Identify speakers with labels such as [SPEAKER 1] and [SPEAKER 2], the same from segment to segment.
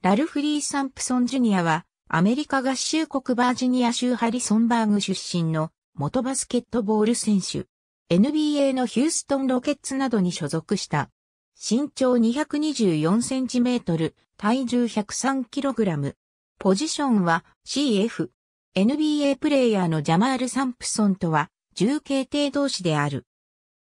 [SPEAKER 1] ラルフリー・サンプソン・ジュニアは、アメリカ合衆国バージニア州ハリソンバーグ出身の元バスケットボール選手。NBA のヒューストンロケッツなどに所属した。身長224センチメートル、体重103キログラム。ポジションは CF。NBA プレイヤーのジャマール・サンプソンとは、重慶帝同士である。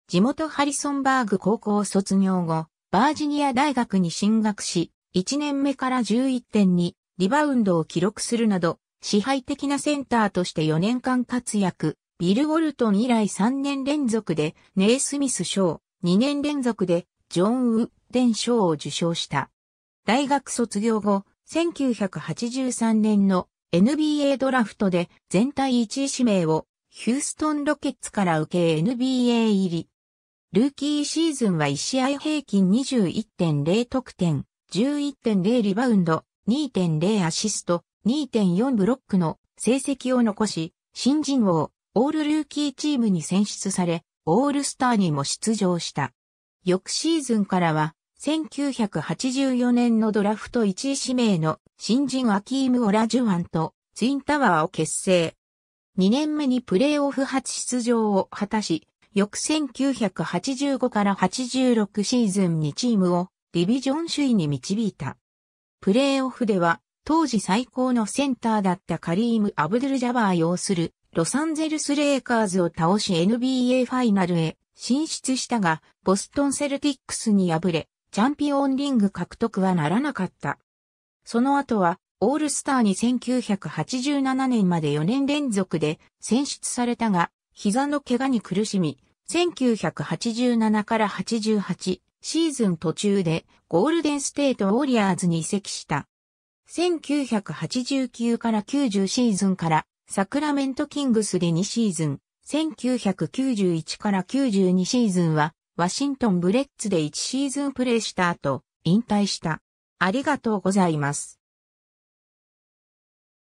[SPEAKER 1] 地元ハリソンバーグ高校卒業後、バージニア大学に進学し、1年目から1 1にリバウンドを記録するなど、支配的なセンターとして4年間活躍、ビル・ウォルトン以来3年連続でネイスミス賞、2年連続でジョン・ウデン賞を受賞した。大学卒業後、1983年の NBA ドラフトで全体1位指名をヒューストンロケッツから受け NBA 入り。ルーキーシーズンは1試合平均21.0得点、11.0リバウンド、2.0アシスト、2.4ブロックの成績を残し、新人王、オールルーキーチームに選出され、オールスターにも出場した。翌シーズンからは、1984年のドラフト1位指名の新人アキーム・オラジュワンとツインタワーを結成。2年目にプレーオフ初出場を果たし、翌1985から86シーズンにチームをディビジョン首位に導いた。プレーオフでは、当時最高のセンターだったカリーム・アブドゥル・ジャバー擁するロサンゼルス・レイカーズを倒し NBA ファイナルへ進出したが、ボストン・セルティックスに敗れ、チャンピオンリング獲得はならなかった。その後は、オールスターに1987年まで4年連続で選出されたが、膝の怪我に苦しみ、1987から88シーズン途中でゴールデンステートウォリアーズに移籍した。1989から90シーズンからサクラメントキングスで2シーズン、1991から92シーズンはワシントンブレッツで1シーズンプレーした後、引退した。ありがとうございます。